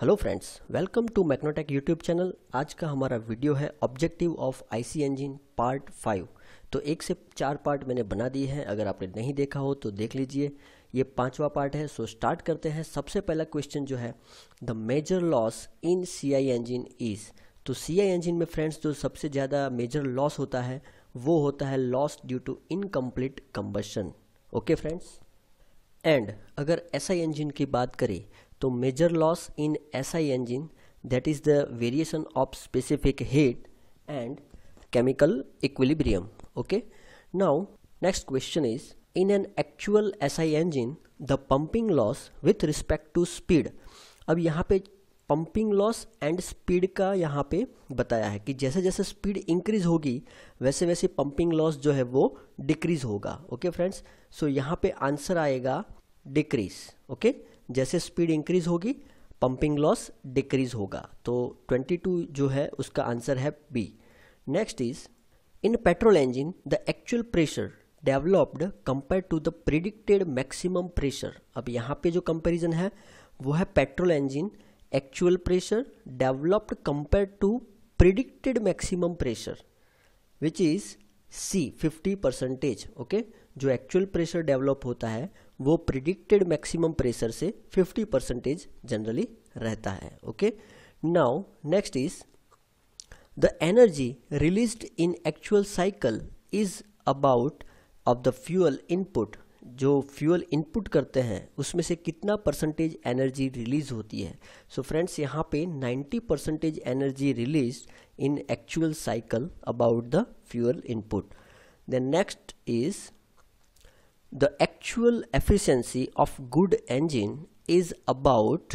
Hello friends welcome to मैक्नोटेक YouTube channel आज का हमारा वीडियो है objective of IC engine part five तो एक से चार पार्ट मैंने बना दिए हैं अगर आपने नहीं देखा हो तो देख लीजिए ये पांचवा पार्ट है सो स्टार्ट करते हैं सबसे पहला क्वेश्चन जो है the major loss in C I engine is तो सी आई इंजिन में फ्रेंड्स जो सबसे ज़्यादा मेजर लॉस होता है वो होता है loss due to incomplete combustion okay friends and अगर एस आई इंजिन की बात करें तो major loss in S I engine that is the variation of specific heat and chemical equilibrium okay now next question is in an actual S I engine the pumping loss with respect to speed अब यहाँ पे pumping loss and speed का यहाँ पे बताया है कि जैसे जैसे स्पीड इंक्रीज होगी वैसे वैसे पंपिंग लॉस जो है वो डिक्रीज होगा ओके फ्रेंड्स सो यहाँ पे आंसर आएगा डिक्रीज ओके okay? जैसे स्पीड इंक्रीज होगी पंपिंग लॉस डिक्रीज होगा तो 22 जो है उसका आंसर है B next is in petrol engine the actual pressure developed compare to the predicted maximum pressure अब यहाँ पे जो कंपैरिजन है वो है petrol engine actual pressure developed compare to predicted maximum pressure which is C fifty percentage okay जो actual pressure develop होता है वो प्रिडिक्टेड मैक्सिमम प्रेशर से 50 परसेंटेज जनरली रहता है okay now next is the energy released in actual cycle is about of the fuel input जो fuel input करते हैं उसमें से कितना परसेंटेज एनर्जी रिलीज होती है सो so फ्रेंड्स यहाँ पे 90 percentage energy release in actual cycle about the fuel input then next is the actual efficiency of good engine is about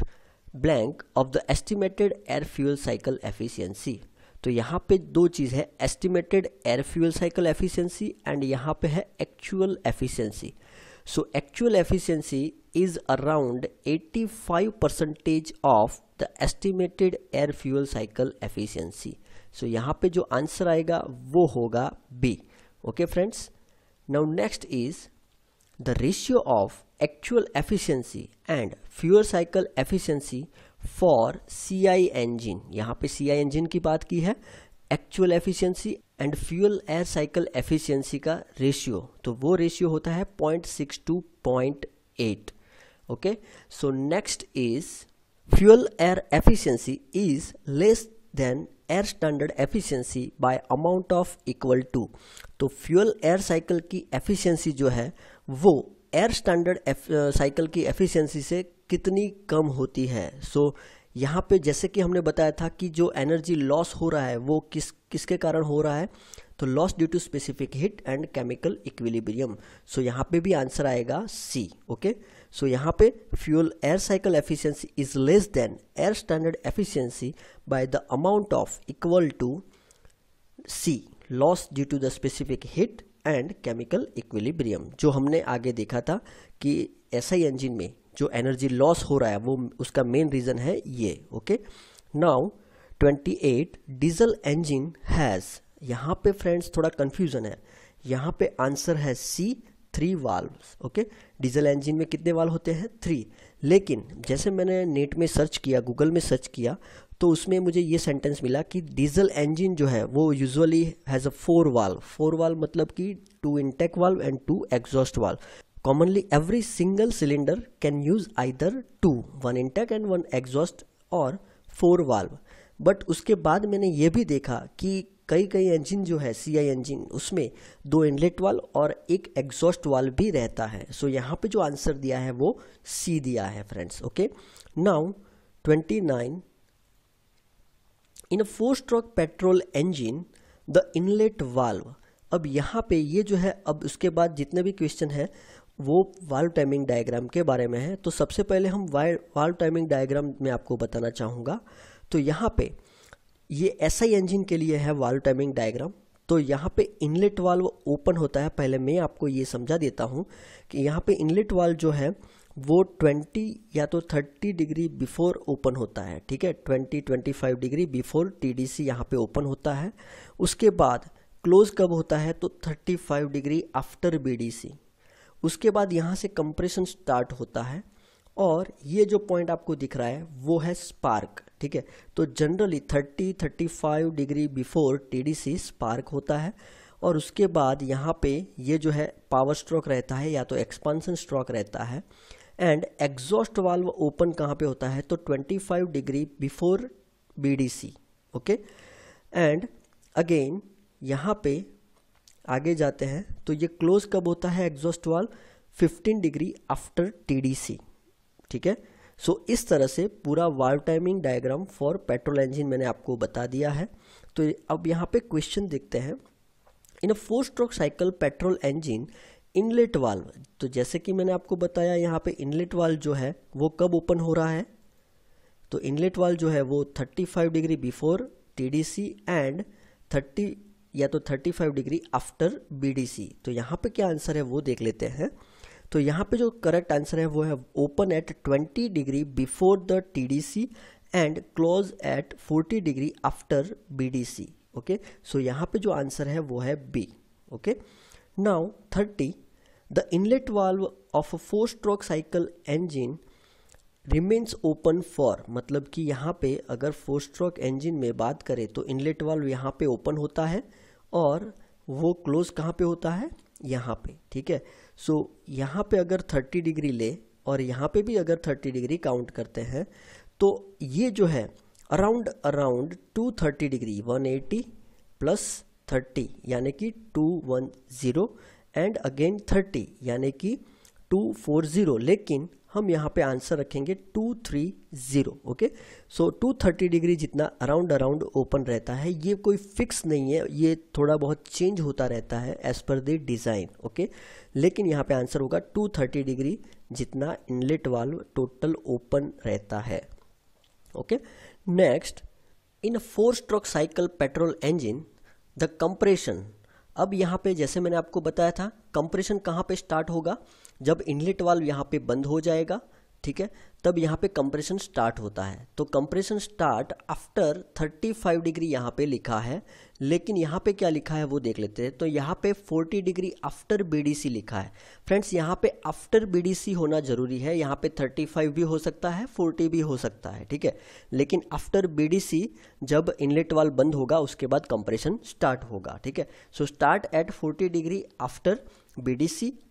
blank of the estimated air fuel cycle efficiency तो यहाँ पे दो चीज़ है estimated air fuel cycle efficiency and यहाँ पे है actual efficiency so actual efficiency is around 85 percentage of the estimated air fuel cycle efficiency so यहाँ पे जो आंसर आएगा वो होगा B okay friends now next is the ratio of actual efficiency and fuel cycle efficiency for CI engine यहाँ पे CI engine की बात की है actual efficiency and fuel air cycle efficiency का ratio तो वो ratio होता है 0.6 to 0.8 okay so next is fuel air efficiency is less than air standard efficiency by amount of equal to तो फ्यूल एयर साइकिल की efficiency जो है वो एयर स्टैंडर्ड साइकिल की एफिशिएंसी से कितनी कम होती है सो so, यहाँ पे जैसे कि हमने बताया था कि जो एनर्जी लॉस हो रहा है वो किस किसके कारण हो रहा है तो loss due to specific heat and chemical equilibrium so यहाँ पे भी आंसर आएगा सी ओके सो यहाँ पे fuel air cycle efficiency is less than air standard efficiency by the amount of equal to C loss due to the specific heat and chemical equilibrium जो हमने आगे देखा था कि एसआई इंजन में जो एनर्जी लॉस हो रहा है वो उसका मेन रीज़न है ये okay now 28 diesel engine has यहाँ पे फ्रेंड्स थोड़ा कन्फ्यूज़न है यहाँ पे आंसर है C three valve okay diesel engine में कितने वाल्व होते हैं थ्री लेकिन जैसे मैंने नेट में सर्च किया गूगल में सर्च किया तो उसमें मुझे ये सेंटेंस मिला कि डीजल इंजन जो है वो usually has a four valve four valve मतलब कि two intake valve and two exhaust valve commonly every single cylinder can use either two one intake and one exhaust और फोर वाल्व बट उसके बाद मैंने ये भी देखा कि कई कई इंजन जो है सी आई इंजिन उसमें दो इनलेट वाल और एक एग्जॉस्ट वाल भी रहता है सो so, यहाँ पे जो आंसर दिया है वो सी दिया है friends okay now twenty nine in four petrol engine the inlet valve अब यहाँ पे ये जो है अब उसके बाद जितने भी क्वेश्चन है वो वाल्व टाइमिंग डायग्राम के बारे में है तो सबसे पहले हम वाल्व टाइमिंग डायग्राम में आपको बताना चाहूँगा तो यहाँ पे ये ऐसा ही इंजिन के लिए है वाल्व टाइमिंग डायग्राम तो यहाँ पे इनलेट वाल्व ओपन होता है पहले मैं आपको ये समझा देता हूँ कि यहाँ पे इनलेट वाल्व जो है वो 20 या तो 30 डिग्री बिफोर ओपन होता है ठीक है 20 25 degree before T D C यहाँ पर ओपन होता है उसके बाद क्लोज कब होता है तो 35 degree after B D C उसके बाद यहाँ से कंप्रेशन स्टार्ट होता है और ये जो पॉइंट आपको दिख रहा है वो है स्पार्क ठीक है तो generally 30 35 degree before TDC spark होता है और उसके बाद यहाँ पे ये जो है पावर स्ट्रोक रहता है या तो एक्सपांसन स्ट्रोक रहता है एंड एग्जॉस्ट वाल्व ओपन कहाँ पे होता है तो 25 degree before BDC okay and again यहाँ पे आगे जाते हैं तो ये क्लोज कब होता है exhaust valve 15 degree after TDC ठीक है सो so, इस तरह से पूरा valve timing diagram for petrol engine मैंने आपको बता दिया है तो अब यहाँ पे क्वेश्चन देखते हैं in a four stroke cycle petrol engine inlet valve तो जैसे कि मैंने आपको बताया यहाँ पे इनलेट वाल्व जो है वो कब ओपन हो रहा है तो इनलेट वाल्व जो है वो 35 डिग्री बिफोर टीडीसी एंड 30 या तो 35 डिग्री आफ्टर बीडीसी तो यहाँ पे क्या आंसर है वो देख लेते हैं तो यहाँ पे जो करेक्ट आंसर है वो है open at 20 degree before the TDC and close at 40 degree after BDC okay so यहाँ पे जो आंसर है वो है B okay now thirty The inlet valve of a four stroke cycle engine remains open for मतलब कि यहाँ पे अगर फोर स्ट्रोक इंजन में बात करें तो इनलेट वाल्व यहाँ पे ओपन होता है और वो क्लोज कहाँ पे होता है यहाँ पे ठीक है सो so, यहाँ पे अगर 30 डिग्री ले और यहाँ पे भी अगर 30 डिग्री काउंट करते हैं तो ये जो है अराउंड अराउंड 230 डिग्री 180 प्लस 30 यानी कि 210 एंड अगेन थर्टी यानी कि टू फोर ज़ीरो लेकिन हम यहाँ पे आंसर रखेंगे two three zero okay so two thirty degree जितना अराउंड अराउंड ओपन रहता है ये कोई फिक्स नहीं है ये थोड़ा बहुत चेंज होता रहता है as per the design okay लेकिन यहाँ पे आंसर होगा टू थर्टी डिग्री जितना इनलेट वाल्व टोटल ओपन रहता है okay next in four stroke cycle petrol engine the compression अब यहाँ पे जैसे मैंने आपको बताया था कंप्रेशन कहाँ पे स्टार्ट होगा जब इनलेट वाल्व यहाँ पे बंद हो जाएगा ठीक है तब यहाँ पे कंप्रेशन स्टार्ट होता है तो कंप्रेशन स्टार्ट आफ्टर 35 डिग्री यहाँ पे लिखा है लेकिन यहाँ पे क्या लिखा है वो देख लेते हैं तो यहाँ पे 40 डिग्री आफ्टर बीडीसी लिखा है फ्रेंड्स यहाँ पे आफ्टर बीडीसी होना ज़रूरी है यहाँ पे 35 भी हो सकता है 40 भी हो सकता है ठीक है लेकिन आफ्टर बीडीसी जब इनलेट वाल बंद होगा उसके बाद कंप्रेशन स्टार्ट होगा ठीक है so start at forty degree after B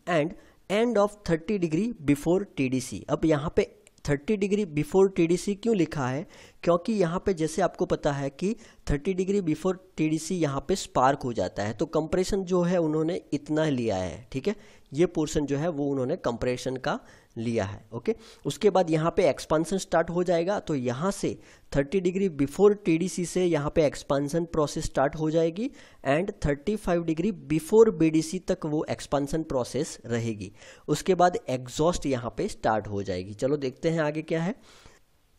and end of 30 degree before T अब यहाँ पे थर्टी डिग्री बिफोर टीडीसी क्यों लिखा है क्योंकि यहाँ पे जैसे आपको पता है कि थर्टी डिग्री बिफोर टीडीसी यहाँ पे स्पार्क हो जाता है तो कंप्रेशन जो है उन्होंने इतना लिया है ठीक है ये पोर्शन जो है वो उन्होंने कंप्रेशन का लिया है ओके उसके बाद यहाँ पे एक्सपांसन स्टार्ट हो जाएगा तो यहाँ से 30 डिग्री बिफोर टीडीसी से यहाँ पे एक्सपांसन प्रोसेस स्टार्ट हो जाएगी एंड 35 डिग्री बिफोर बीडीसी तक वो एक्सपांसन प्रोसेस रहेगी उसके बाद एग्जॉस्ट यहाँ पे स्टार्ट हो जाएगी चलो देखते हैं आगे क्या है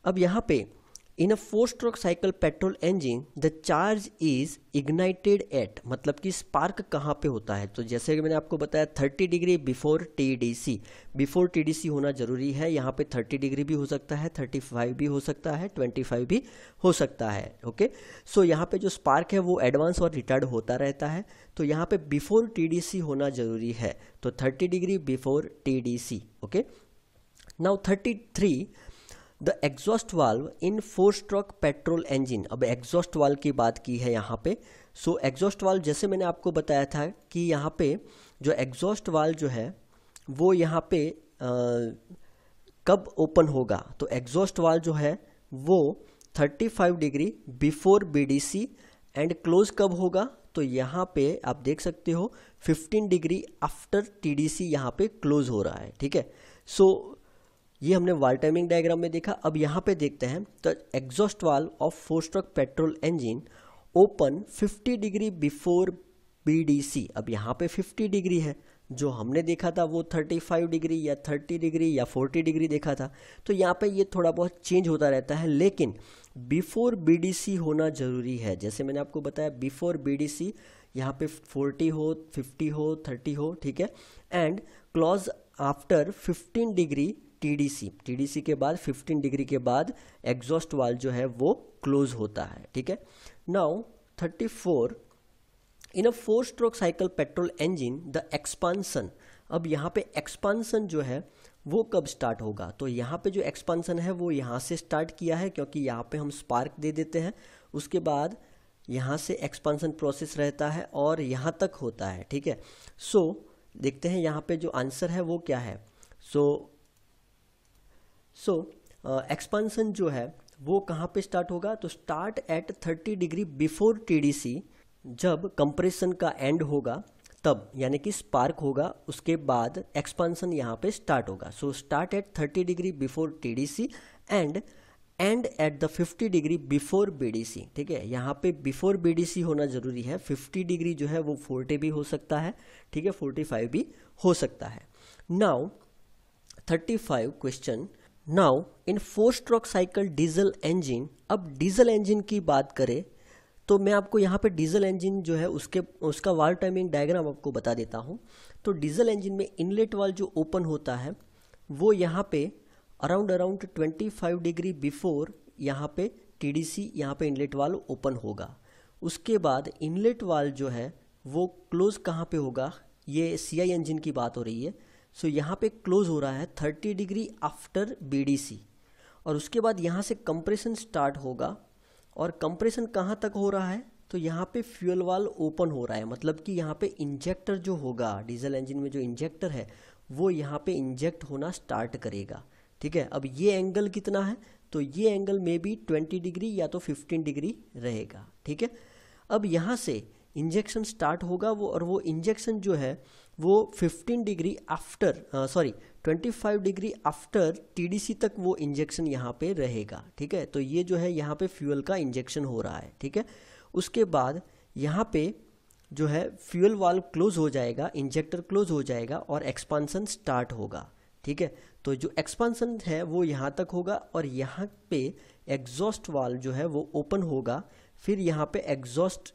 अब यहाँ पे in a four stroke cycle petrol engine the charge is ignited at मतलब कि स्पार्क कहाँ पे होता है तो जैसे कि मैंने आपको बताया 30 degree before TDC before TDC होना जरूरी है यहाँ पे 30 डिग्री भी हो सकता है 35 भी हो सकता है 25 भी हो सकता है ओके सो so, यहाँ पे जो स्पार्क है वो एडवांस और रिटायर्ड होता रहता है तो यहाँ पे बिफोर सी होना जरूरी है तो thirty degree before C okay now three the exhaust valve in four stroke petrol engine अब एग्जॉस्ट वाल्व की बात की है यहाँ पे सो एग्जॉस्ट वाल्व जैसे मैंने आपको बताया था कि यहाँ पे जो एग्जॉस्ट वाल्व जो है वो यहाँ पे आ, कब ओपन होगा तो एग्जॉस्ट वाल्व जो है वो 35 degree before BDC and close कब होगा तो यहाँ पे आप देख सकते हो 15 डिग्री आफ्टर टीडीसी यहाँ पे क्लोज हो रहा है ठीक है सो so, ये हमने वाल टाइमिंग डायग्राम में देखा अब यहाँ पे देखते हैं तो exhaust valve of four stroke petrol engine open 50 degree before BDC अब यहाँ पे 50 डिग्री है जो हमने देखा था वो 35 डिग्री या 30 डिग्री या 40 डिग्री देखा था तो यहाँ पे ये थोड़ा बहुत चेंज होता रहता है लेकिन बिफोर बी होना ज़रूरी है जैसे मैंने आपको बताया बिफोर बी सी यहाँ पे फोर्टी हो फिफ्टी हो थर्टी हो ठीक है and close after 15 degree TDC TDC के बाद 15 डिग्री के बाद एग्जॉस्ट वाल जो है वो क्लोज होता है ठीक है now 34 in a four stroke cycle petrol engine the expansion अब यहाँ पे एक्सपांसन जो है वो कब स्टार्ट होगा तो यहाँ पे जो एक्सपांसन है वो यहाँ से स्टार्ट किया है क्योंकि यहाँ पे हम स्पार्क दे देते हैं उसके बाद यहाँ से एक्सपांसन प्रोसेस रहता है और यहाँ तक होता है ठीक है सो so, देखते हैं यहाँ पे जो आंसर है वो क्या है so so, so so, expansion uh, जो है वो कहाँ पे स्टार्ट होगा तो start at 30 degree before TDC जब कंप्रेशन का एंड होगा तब यानी कि स्पार्क होगा उसके बाद एक्सपांसन यहाँ पे स्टार्ट होगा so start at 30 degree before TDC and end at the 50 degree before BDC ठीक है यहाँ पे बिफोर बीडीसी होना जरूरी है 50 डिग्री जो है वो 40 भी हो सकता है ठीक है 45 भी हो सकता है now 35 question now in four stroke cycle diesel engine अब डीजल इंजन की बात करें तो मैं आपको यहाँ पे डीजल इंजन जो है उसके उसका वाल टाइमिंग डायग्राम आपको बता देता हूँ तो डीजल इंजन में इनलेट वाल जो ओपन होता है वो यहाँ पे अराउंड अराउंड 25 डिग्री बिफोर यहाँ पे टी डी सी यहाँ पर इनलेट वाल ओपन होगा उसके बाद इनलेट वाल जो है वो क्लोज कहाँ पे होगा ये सी आई इंजिन की बात हो रही है सो so, यहाँ पे क्लोज हो रहा है 30 डिग्री आफ्टर बी और उसके बाद यहाँ से कंप्रेशन स्टार्ट होगा और कंप्रेशन कहाँ तक हो रहा है तो यहाँ पे फ्यूल वाल ओपन हो रहा है मतलब कि यहाँ पे इंजेक्टर जो होगा डीजल इंजन में जो इंजेक्टर है वो यहाँ पे इंजेक्ट होना स्टार्ट करेगा ठीक है अब ये एंगल कितना है तो ये एंगल में भी ट्वेंटी डिग्री या तो फिफ्टीन डिग्री रहेगा ठीक है अब यहाँ से इंजेक्शन स्टार्ट होगा वो और वो इंजेक्शन जो है वो 15 degree after sorry 25 degree after TDC तक वो इंजेक्शन यहाँ पे रहेगा ठीक है तो ये जो है यहाँ पे फ्यूल का इंजेक्शन हो रहा है ठीक है उसके बाद यहाँ पे जो है फ्यूल वाल्व क्लोज हो जाएगा इंजेक्टर क्लोज हो जाएगा और एक्सपांसन स्टार्ट होगा ठीक है तो जो एक्सपांसन है वो यहाँ तक होगा और यहाँ पे एग्जॉस्ट वाल्व जो है वो ओपन होगा फिर यहाँ पे एग्जॉस्ट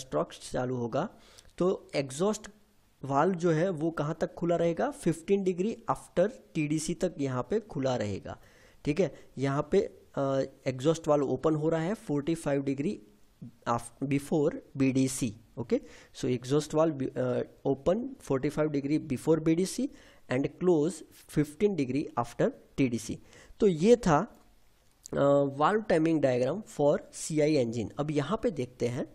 स्ट्रोक्स चालू होगा तो एग्जॉस्ट वाल्व जो है वो कहाँ तक खुला रहेगा 15 डिग्री आफ्टर टीडीसी तक यहाँ पे खुला रहेगा ठीक है यहाँ पे एग्जॉस्ट वाल्व ओपन हो रहा है 45 degree before BDC okay so exhaust valve open 45 degree before BDC and close 15 degree after TDC तो ये था valve timing diagram for I engine अब यहाँ पे देखते हैं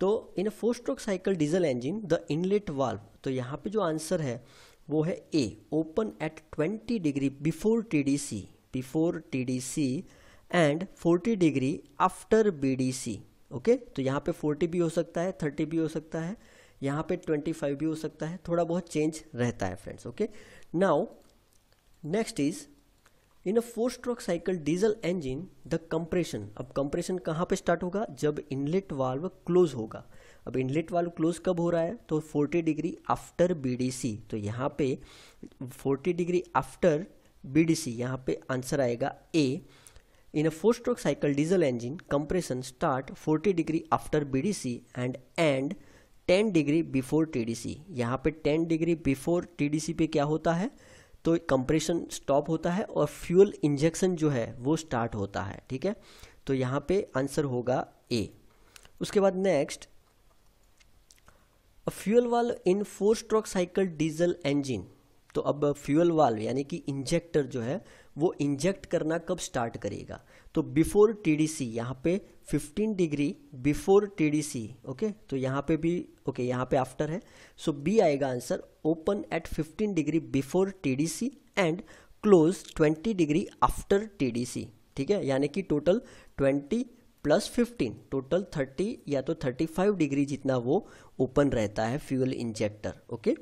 तो in four stroke cycle diesel engine the inlet valve तो यहाँ पे जो आंसर है वो है A open at 20 degree before T D C before T D C and 40 degree after B D C okay तो यहाँ पे 40 भी हो सकता है 30 भी हो सकता है यहाँ पे 25 भी हो सकता है थोड़ा बहुत चेंज रहता है friends okay now next is in a four stroke cycle diesel engine the compression अब कंप्रेशन कहाँ पे स्टार्ट होगा जब इनलेट वाल्व क्लोज होगा अब इनलेट वाल्व क्लोज कब हो रहा है तो 40 डिग्री आफ्टर बीडीसी तो यहाँ पे 40 डिग्री आफ्टर बीडीसी यहाँ पे आंसर आएगा A in a four stroke cycle diesel engine compression start 40 C and end ten degree 10 T D C यहाँ पे 10 टी डी सी पे क्या होता है तो कंप्रेशन स्टॉप होता है और फ्यूल इंजेक्शन जो है वो स्टार्ट होता है ठीक है तो यहाँ पे आंसर होगा ए उसके बाद next fuel valve in four stroke cycle diesel engine तो अब फ्यूल वाल यानी कि इंजेक्टर जो है वो इंजेक्ट करना कब स्टार्ट करेगा तो बिफोर टीडीसी यहाँ पे 15 डिग्री बिफोर टीडीसी ओके तो यहाँ पे भी ओके okay, यहाँ पे आफ्टर है सो so, बी आएगा answer open at 15 degree before TDC and close 20 degree after TDC ठीक है यानी कि टोटल 20 प्लस 15 टोटल 30 या तो 35 डिग्री जितना वो ओपन रहता है fuel injector okay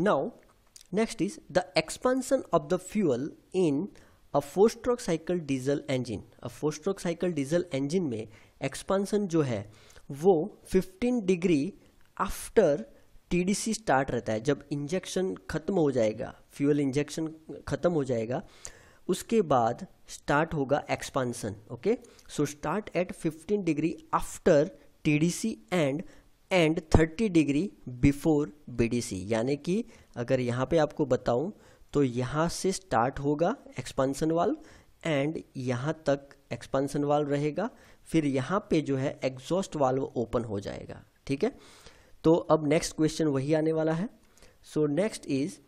now next is the expansion of the fuel in अब four stroke cycle diesel engine अब four stroke cycle diesel engine में एक्सपांसन जो है वो 15 डिग्री आफ्टर टीडीसी स्टार्ट रहता है जब इंजेक्शन ख़त्म हो जाएगा फ्यूल इंजेक्शन ख़त्म हो जाएगा उसके बाद स्टार्ट होगा expansion okay so start at 15 degree after TDC and and 30 degree before BDC यानी कि अगर यहाँ पे आपको बताऊँ तो यहाँ से स्टार्ट होगा एक्सपांसन वाल्व एंड यहाँ तक एक्सपांसन वाल्व रहेगा फिर यहाँ पे जो है एग्जॉस्ट वाल्व ओपन हो जाएगा ठीक है तो अब नेक्स्ट क्वेश्चन वही आने वाला है so next is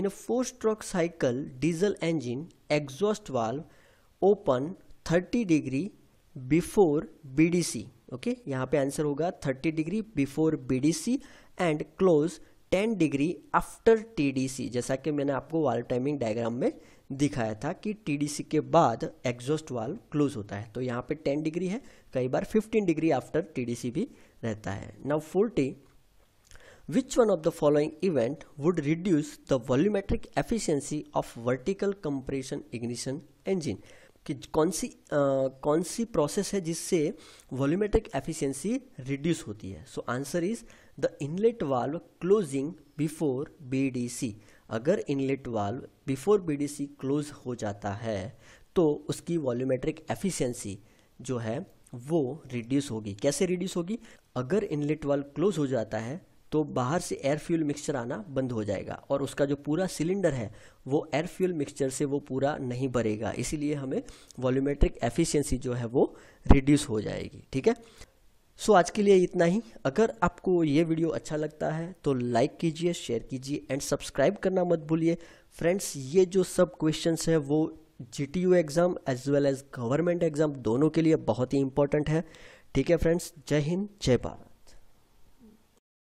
in four stroke cycle diesel engine exhaust valve open 30 degree before BDC okay यहाँ पे आंसर होगा 30 degree before BDC and close 10 degree after TDC जैसा कि मैंने आपको वाल्व टाइमिंग डायग्राम में दिखाया था कि टीडीसी के बाद एग्जॉस्ट वाल्व क्लोज होता है तो यहाँ पे 10 डिग्री है कई बार 15 डिग्री आफ्टर टीडीसी भी रहता है now forty which one of the following event would reduce the volumetric efficiency of vertical compression ignition engine कि कौन सी आ, कौन सी प्रोसेस है जिससे वॉल्यूमेट्रिक एफिशिएंसी रिड्यूस होती है so answer is the inlet valve closing before BDC अगर inlet valve before BDC close हो जाता है तो उसकी वॉल्यूमेट्रिक एफिशिएंसी जो है वो रिड्यूस होगी कैसे रिड्यूस होगी अगर इनलेट वाल्व क्लोज हो जाता है तो बाहर से एयर फ्यूल मिक्सचर आना बंद हो जाएगा और उसका जो पूरा सिलेंडर है वो एयर फ्यूल मिक्सचर से वो पूरा नहीं भरेगा इसीलिए हमें वॉल्यूमेट्रिक एफिशिएंसी जो है वो रिड्यूस हो जाएगी ठीक है सो so, आज के लिए इतना ही अगर आपको ये वीडियो अच्छा लगता है तो लाइक कीजिए शेयर कीजिए एंड सब्सक्राइब करना मत भूलिए फ्रेंड्स ये जो सब क्वेश्चंस है वो जी exam as well as government exam दोनों के लिए बहुत ही इंपॉर्टेंट है ठीक है फ्रेंड्स जय हिंद जय भारत